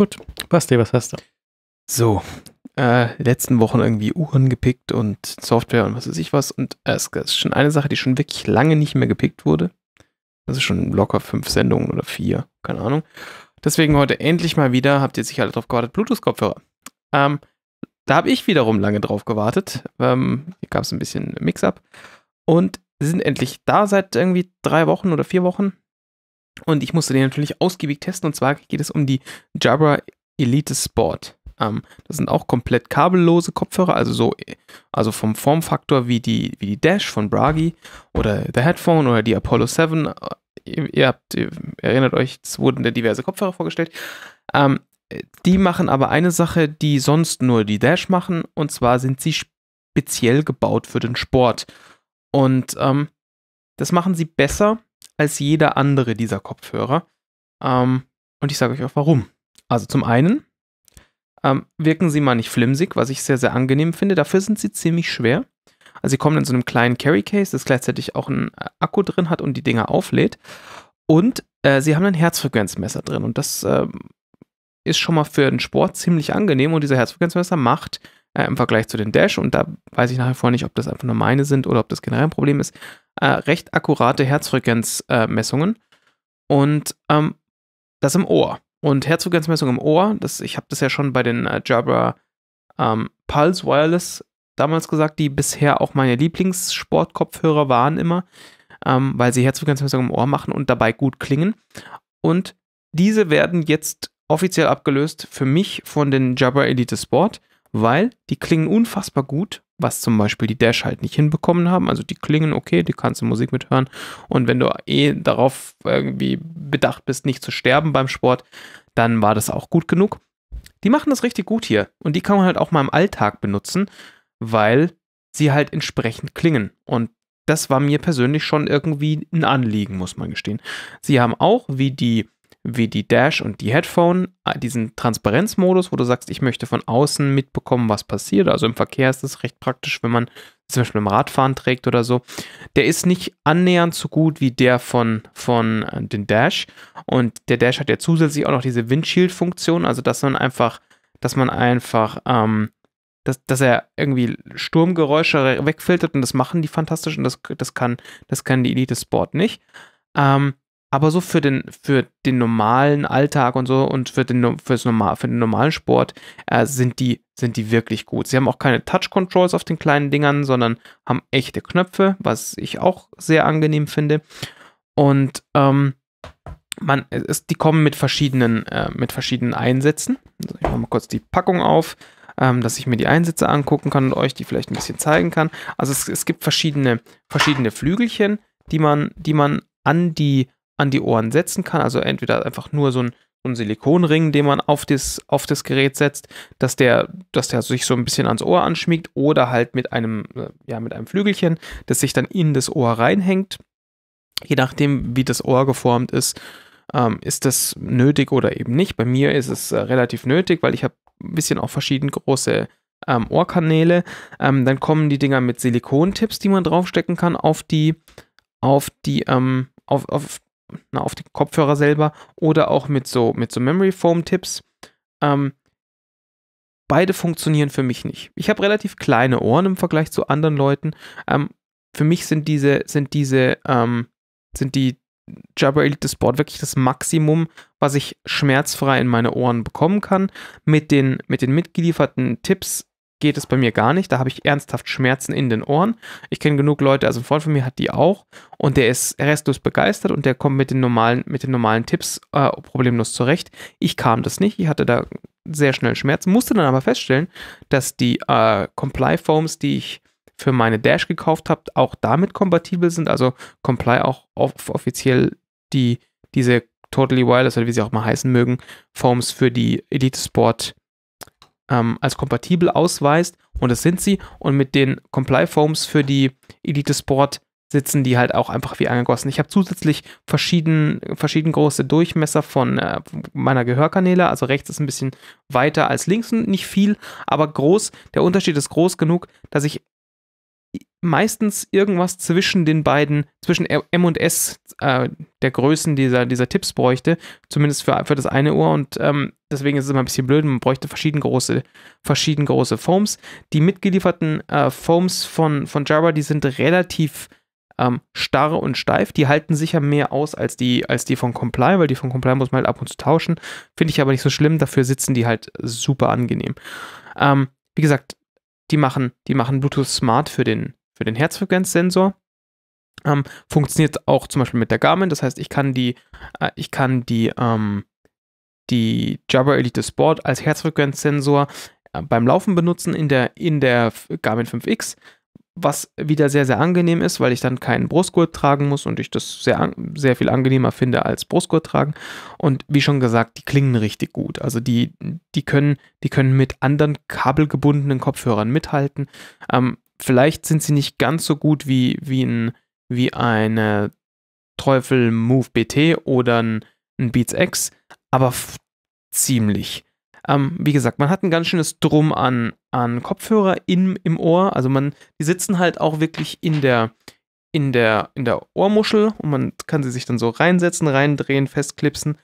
Gut, Basti, was hast du? So, äh, letzten Wochen irgendwie Uhren gepickt und Software und was weiß ich was. Und äh, es ist schon eine Sache, die schon wirklich lange nicht mehr gepickt wurde. Das ist schon locker fünf Sendungen oder vier, keine Ahnung. Deswegen heute endlich mal wieder, habt ihr sicher alle drauf gewartet, Bluetooth-Kopfhörer. Ähm, da habe ich wiederum lange drauf gewartet. Ähm, hier gab es ein bisschen Mix-up. Und sie sind endlich da seit irgendwie drei Wochen oder vier Wochen. Und ich musste den natürlich ausgiebig testen. Und zwar geht es um die Jabra Elite Sport. Ähm, das sind auch komplett kabellose Kopfhörer, also so, also vom Formfaktor wie die, wie die Dash von Bragi oder The Headphone oder die Apollo 7. Ihr, habt, ihr erinnert euch, es wurden da diverse Kopfhörer vorgestellt. Ähm, die machen aber eine Sache, die sonst nur die Dash machen, und zwar sind sie speziell gebaut für den Sport. Und ähm, das machen sie besser als jeder andere dieser Kopfhörer. Ähm, und ich sage euch auch warum. Also zum einen ähm, wirken sie mal nicht flimsig, was ich sehr, sehr angenehm finde. Dafür sind sie ziemlich schwer. Also sie kommen in so einem kleinen Carry Case, das gleichzeitig auch einen äh, Akku drin hat und die Dinger auflädt. Und äh, sie haben ein Herzfrequenzmesser drin und das äh, ist schon mal für den Sport ziemlich angenehm und dieser Herzfrequenzmesser macht äh, im Vergleich zu den Dash und da weiß ich nachher vor nicht, ob das einfach nur meine sind oder ob das generell ein Problem ist, äh, recht akkurate Herzfrequenzmessungen äh, und ähm, das im Ohr. Und Herzfrequenzmessung im Ohr, das, ich habe das ja schon bei den äh, Jabra ähm, Pulse Wireless damals gesagt, die bisher auch meine Lieblingssportkopfhörer waren immer, ähm, weil sie Herzfrequenzmessung im Ohr machen und dabei gut klingen. Und diese werden jetzt offiziell abgelöst für mich von den Jabra Elite Sport, weil die klingen unfassbar gut was zum Beispiel die Dash halt nicht hinbekommen haben. Also die klingen okay, die kannst du Musik mithören. Und wenn du eh darauf irgendwie bedacht bist, nicht zu sterben beim Sport, dann war das auch gut genug. Die machen das richtig gut hier und die kann man halt auch mal im Alltag benutzen, weil sie halt entsprechend klingen. Und das war mir persönlich schon irgendwie ein Anliegen, muss man gestehen. Sie haben auch, wie die wie die Dash und die Headphone äh, diesen Transparenzmodus, wo du sagst, ich möchte von außen mitbekommen, was passiert. Also im Verkehr ist das recht praktisch, wenn man zum Beispiel im Radfahren trägt oder so. Der ist nicht annähernd so gut wie der von, von äh, den Dash. Und der Dash hat ja zusätzlich auch noch diese Windshield-Funktion, also dass man einfach, dass man einfach, ähm, dass, dass er irgendwie Sturmgeräusche wegfiltert und das machen die fantastisch und das, das, kann, das kann die Elite Sport nicht. Ähm, aber so für den, für den normalen Alltag und so und für den, für's normal, für den normalen Sport äh, sind, die, sind die wirklich gut. Sie haben auch keine Touch-Controls auf den kleinen Dingern, sondern haben echte Knöpfe, was ich auch sehr angenehm finde. Und ähm, man, es, die kommen mit verschiedenen, äh, mit verschiedenen Einsätzen. Also ich mache mal kurz die Packung auf, ähm, dass ich mir die Einsätze angucken kann und euch die vielleicht ein bisschen zeigen kann. Also es, es gibt verschiedene, verschiedene Flügelchen, die man, die man an die an die Ohren setzen kann. Also entweder einfach nur so ein, so ein Silikonring, den man auf das, auf das Gerät setzt, dass der, dass der sich so ein bisschen ans Ohr anschmiegt oder halt mit einem, äh, ja, mit einem Flügelchen, das sich dann in das Ohr reinhängt. Je nachdem, wie das Ohr geformt ist, ähm, ist das nötig oder eben nicht. Bei mir ist es äh, relativ nötig, weil ich habe ein bisschen auch verschieden große ähm, Ohrkanäle. Ähm, dann kommen die Dinger mit Silikontipps, die man draufstecken kann auf die, auf die, ähm, auf, auf na, ne, auf den Kopfhörer selber oder auch mit so, mit so Memory Foam Tipps. Ähm, beide funktionieren für mich nicht. Ich habe relativ kleine Ohren im Vergleich zu anderen Leuten. Ähm, für mich sind diese, sind diese, ähm, sind die Jabra Elite Sport wirklich das Maximum, was ich schmerzfrei in meine Ohren bekommen kann. Mit den, mit den mitgelieferten Tipps geht es bei mir gar nicht. Da habe ich ernsthaft Schmerzen in den Ohren. Ich kenne genug Leute, also ein Freund von mir hat die auch und der ist restlos begeistert und der kommt mit den normalen, mit den normalen Tipps äh, problemlos zurecht. Ich kam das nicht. Ich hatte da sehr schnell Schmerzen, musste dann aber feststellen, dass die äh, Comply Foams, die ich für meine Dash gekauft habe, auch damit kompatibel sind. Also Comply auch auf, offiziell die, diese Totally Wireless oder wie sie auch mal heißen mögen, Foams für die Elite Sport ähm, als kompatibel ausweist und das sind sie. Und mit den Comply Foams für die Elite Sport sitzen die halt auch einfach wie angegossen. Ich habe zusätzlich verschieden, verschieden große Durchmesser von äh, meiner Gehörkanäle. Also rechts ist ein bisschen weiter als links nicht viel, aber groß. Der Unterschied ist groß genug, dass ich meistens irgendwas zwischen den beiden, zwischen M und S äh, der Größen dieser, dieser Tipps bräuchte, zumindest für, für das eine Ohr und ähm, deswegen ist es immer ein bisschen blöd, man bräuchte verschieden große, verschieden große Foams. Die mitgelieferten äh, Foams von, von Jabra, die sind relativ ähm, starr und steif, die halten sicher mehr aus als die, als die von Comply, weil die von Comply muss man halt ab und zu tauschen, finde ich aber nicht so schlimm, dafür sitzen die halt super angenehm. Ähm, wie gesagt, die machen, die machen Bluetooth Smart für den, für den Herzfrequenzsensor. Ähm, funktioniert auch zum Beispiel mit der Garmin. Das heißt, ich kann die, äh, ich kann die, ähm, die Jabra Elite Sport als Herzfrequenzsensor äh, beim Laufen benutzen in der, in der Garmin 5X, was wieder sehr, sehr angenehm ist, weil ich dann keinen Brustgurt tragen muss und ich das sehr, sehr viel angenehmer finde als Brustgurt tragen. Und wie schon gesagt, die klingen richtig gut. Also die, die, können, die können mit anderen kabelgebundenen Kopfhörern mithalten. Ähm, vielleicht sind sie nicht ganz so gut wie, wie, ein, wie eine Teufel Move BT oder ein, ein Beats X, aber ziemlich. Ähm, wie gesagt, man hat ein ganz schönes Drum an, an Kopfhörer in, im Ohr. Also man, die sitzen halt auch wirklich in der, in der, in der Ohrmuschel und man kann sie sich dann so reinsetzen, reindrehen, festklipsen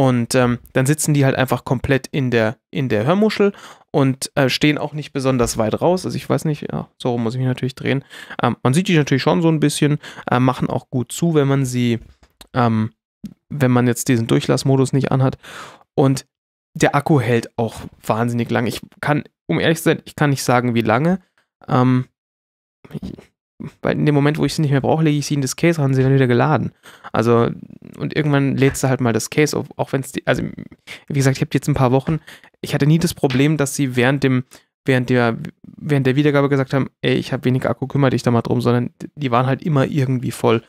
und ähm, dann sitzen die halt einfach komplett in der, in der Hörmuschel und äh, stehen auch nicht besonders weit raus. Also ich weiß nicht, ja, so muss ich mich natürlich drehen. Ähm, man sieht die natürlich schon so ein bisschen, äh, machen auch gut zu, wenn man sie, ähm, wenn man jetzt diesen Durchlassmodus nicht anhat. Und der Akku hält auch wahnsinnig lang. Ich kann, um ehrlich zu sein, ich kann nicht sagen, wie lange. Ähm, weil in dem Moment, wo ich sie nicht mehr brauche, lege ich sie in das Case und sie dann wieder geladen. Also, und irgendwann lädst du halt mal das Case auf, auch wenn es, also, wie gesagt, ich habe jetzt ein paar Wochen, ich hatte nie das Problem, dass sie während dem, während der, während der Wiedergabe gesagt haben, ey, ich habe wenig Akku, kümmere dich da mal drum, sondern die waren halt immer irgendwie voll.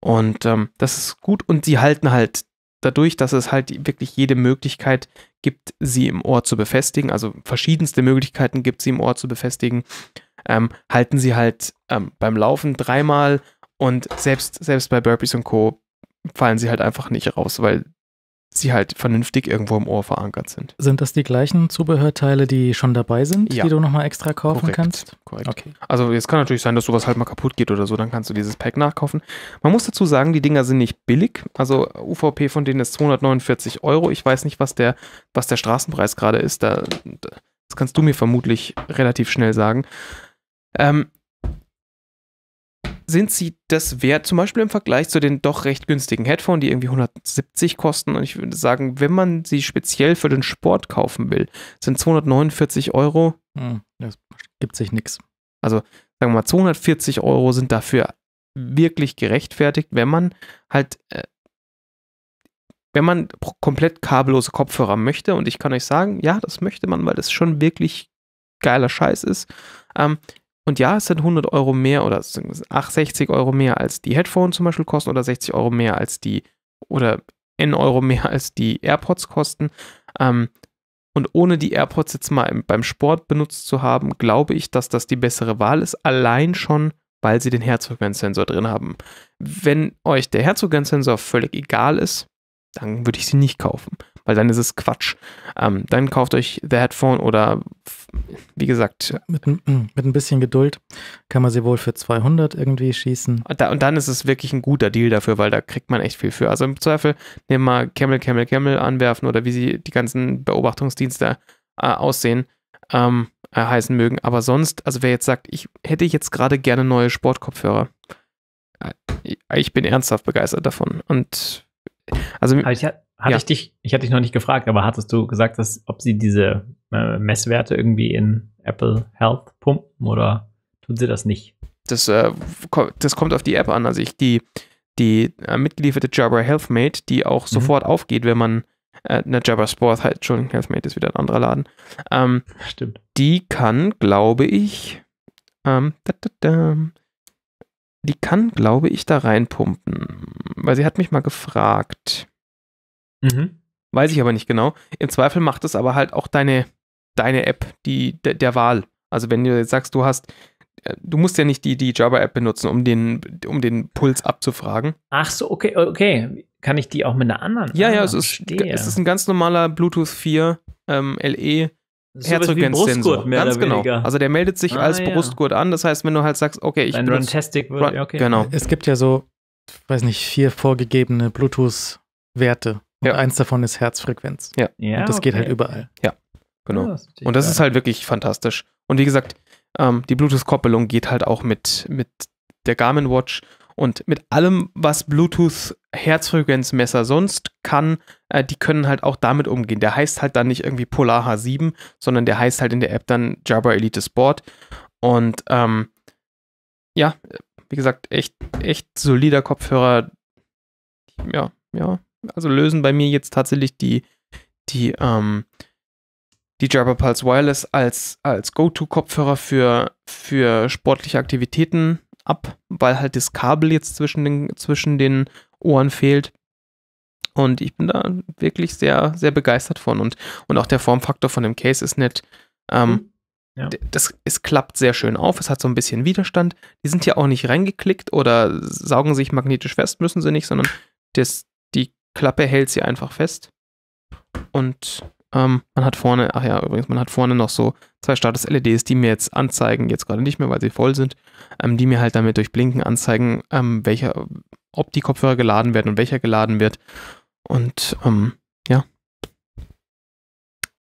Und ähm, das ist gut und sie halten halt dadurch, dass es halt wirklich jede Möglichkeit gibt, sie im Ohr zu befestigen, also verschiedenste Möglichkeiten gibt, sie im Ohr zu befestigen, ähm, halten sie halt ähm, beim Laufen dreimal und selbst, selbst bei Burpees und Co. fallen sie halt einfach nicht raus, weil sie halt vernünftig irgendwo im Ohr verankert sind. Sind das die gleichen Zubehörteile, die schon dabei sind, ja. die du nochmal extra kaufen Korrekt. kannst? Korrekt. Okay. Also es kann natürlich sein, dass sowas halt mal kaputt geht oder so, dann kannst du dieses Pack nachkaufen. Man muss dazu sagen, die Dinger sind nicht billig. Also UVP von denen ist 249 Euro. Ich weiß nicht, was der, was der Straßenpreis gerade ist. Da, das kannst du mir vermutlich relativ schnell sagen. Ähm, sind sie das wert, zum Beispiel im Vergleich zu den doch recht günstigen Headphones, die irgendwie 170 kosten? Und ich würde sagen, wenn man sie speziell für den Sport kaufen will, sind 249 Euro. Hm, das gibt sich nichts. Also sagen wir mal, 240 Euro sind dafür wirklich gerechtfertigt, wenn man halt, äh, wenn man komplett kabellose Kopfhörer möchte. Und ich kann euch sagen, ja, das möchte man, weil das schon wirklich geiler Scheiß ist. Ähm, und ja, es sind 100 Euro mehr oder 60 Euro mehr als die Headphones zum Beispiel kosten oder 60 Euro mehr als die oder N Euro mehr als die AirPods kosten. Ähm, und ohne die AirPods jetzt mal im, beim Sport benutzt zu haben, glaube ich, dass das die bessere Wahl ist. Allein schon, weil sie den Herzfrequenzsensor drin haben. Wenn euch der Herzfrequenzsensor völlig egal ist, dann würde ich sie nicht kaufen weil dann ist es Quatsch. Ähm, dann kauft euch The Headphone oder wie gesagt. Mit, mm, mit ein bisschen Geduld kann man sie wohl für 200 irgendwie schießen. Und, da, und dann ist es wirklich ein guter Deal dafür, weil da kriegt man echt viel für. Also im Zweifel nehmen wir Camel, Camel, Camel anwerfen oder wie sie die ganzen Beobachtungsdienste äh, aussehen. Ähm, äh, heißen mögen. Aber sonst, also wer jetzt sagt, ich hätte jetzt gerade gerne neue Sportkopfhörer, äh, ich bin ernsthaft begeistert davon. Und also ich, hatte ja. ich dich, ich hatte dich noch nicht gefragt, aber hattest du gesagt, dass, ob sie diese äh, Messwerte irgendwie in Apple Health pumpen oder tun sie das nicht? Das, äh, das kommt auf die App an. Also ich, die, die äh, mitgelieferte Jabra HealthMate, die auch mhm. sofort aufgeht, wenn man äh, eine Jabra Sport halt, Entschuldigung, HealthMate ist wieder ein anderer Laden. Ähm, Stimmt. Die kann, glaube ich, ähm, da, da, da, die kann, glaube ich, da reinpumpen. Weil sie hat mich mal gefragt. Mhm. Weiß ich aber nicht genau. Im Zweifel macht es aber halt auch deine, deine App die, de, der Wahl. Also wenn du jetzt sagst, du hast, äh, du musst ja nicht die, die Java-App benutzen, um den, um den Puls abzufragen. Ach so, okay, okay. Kann ich die auch mit einer anderen? Ja, ah, ja, es ist, es ist ein ganz normaler Bluetooth 4 ähm, LE so Herzogensensor. Ganz genau. Also der meldet sich ah, als ja. Brustgurt an. Das heißt, wenn du halt sagst, okay, ich bin. Runtastic okay. Genau. Es gibt ja so, weiß nicht, vier vorgegebene Bluetooth-Werte. Und ja. eins davon ist Herzfrequenz. Ja. und das okay. geht halt überall. Ja, genau. Ah, das und das geil. ist halt wirklich fantastisch. Und wie gesagt, ähm, die Bluetooth-Koppelung geht halt auch mit, mit der Garmin Watch und mit allem, was Bluetooth Herzfrequenzmesser sonst kann, äh, die können halt auch damit umgehen. Der heißt halt dann nicht irgendwie Polar H7, sondern der heißt halt in der App dann Jabra Elite Sport. Und ähm, ja, wie gesagt, echt, echt solider Kopfhörer. Ja, ja, also lösen bei mir jetzt tatsächlich die, die, ähm, die Jabra Pulse Wireless als, als Go-To-Kopfhörer für, für sportliche Aktivitäten ab, weil halt das Kabel jetzt zwischen den, zwischen den Ohren fehlt. Und ich bin da wirklich sehr, sehr begeistert von. Und, und auch der Formfaktor von dem Case ist nett. Ähm, mhm. ja. das, es klappt sehr schön auf. Es hat so ein bisschen Widerstand. Die sind ja auch nicht reingeklickt oder saugen sich magnetisch fest, müssen sie nicht, sondern das, Klappe hält sie einfach fest. Und ähm, man hat vorne, ach ja, übrigens, man hat vorne noch so zwei Status-LEDs, die mir jetzt anzeigen, jetzt gerade nicht mehr, weil sie voll sind, ähm, die mir halt damit durch Blinken anzeigen, ähm, welcher, ob die Kopfhörer geladen werden und welcher geladen wird. Und ähm, ja,